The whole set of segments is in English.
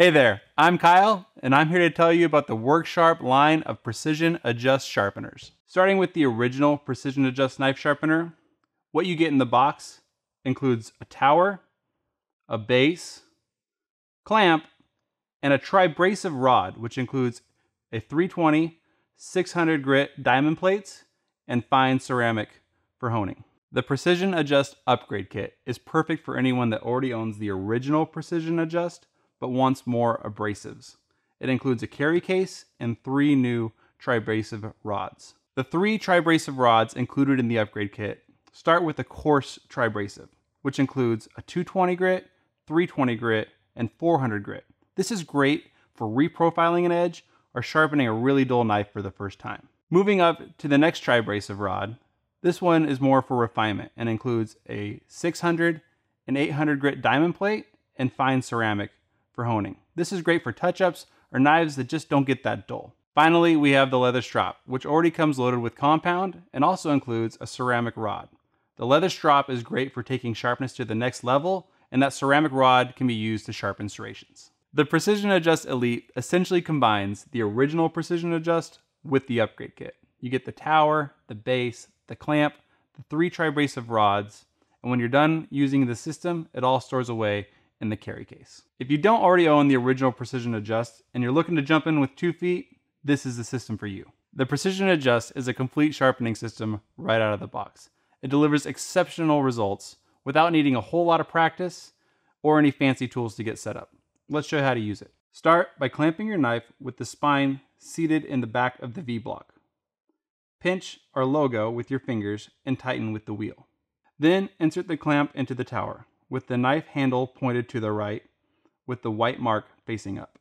Hey there, I'm Kyle, and I'm here to tell you about the WorkSharp line of precision adjust sharpeners. Starting with the original precision adjust knife sharpener, what you get in the box includes a tower, a base, clamp, and a tri tribrasive rod, which includes a 320, 600 grit diamond plates, and fine ceramic for honing. The Precision Adjust Upgrade Kit is perfect for anyone that already owns the original Precision Adjust but wants more abrasives. It includes a carry case and three new tribrasive rods. The three tribrasive rods included in the upgrade kit start with a coarse tribrasive, which includes a 220 grit, 320 grit, and 400 grit. This is great for reprofiling an edge or sharpening a really dull knife for the first time. Moving up to the next tribrasive rod, this one is more for refinement and includes a 600 and 800 grit diamond plate and fine ceramic for honing. This is great for touch-ups or knives that just don't get that dull. Finally, we have the leather strop, which already comes loaded with compound and also includes a ceramic rod. The leather strop is great for taking sharpness to the next level, and that ceramic rod can be used to sharpen serrations. The Precision Adjust Elite essentially combines the original Precision Adjust with the upgrade kit. You get the tower, the base, the clamp, the three tri-brace of rods, and when you're done using the system, it all stores away in the carry case. If you don't already own the original Precision Adjust and you're looking to jump in with two feet, this is the system for you. The Precision Adjust is a complete sharpening system right out of the box. It delivers exceptional results without needing a whole lot of practice or any fancy tools to get set up. Let's show you how to use it. Start by clamping your knife with the spine seated in the back of the V-block. Pinch our logo with your fingers and tighten with the wheel. Then insert the clamp into the tower with the knife handle pointed to the right, with the white mark facing up.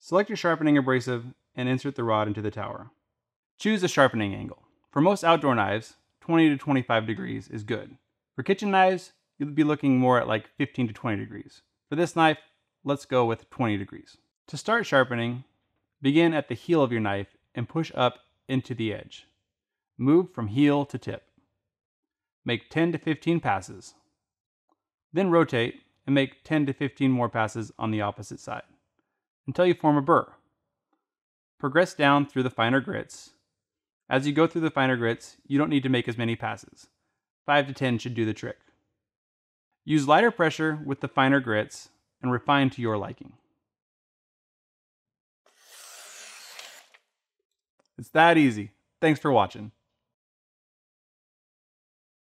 Select your sharpening abrasive and insert the rod into the tower. Choose a sharpening angle. For most outdoor knives, 20 to 25 degrees is good. For kitchen knives, you'll be looking more at like 15 to 20 degrees. For this knife, let's go with 20 degrees. To start sharpening, begin at the heel of your knife and push up into the edge. Move from heel to tip. Make 10 to 15 passes. Then rotate and make 10 to 15 more passes on the opposite side until you form a burr. Progress down through the finer grits. As you go through the finer grits, you don't need to make as many passes. 5 to 10 should do the trick. Use lighter pressure with the finer grits and refine to your liking. It's that easy. Thanks for watching.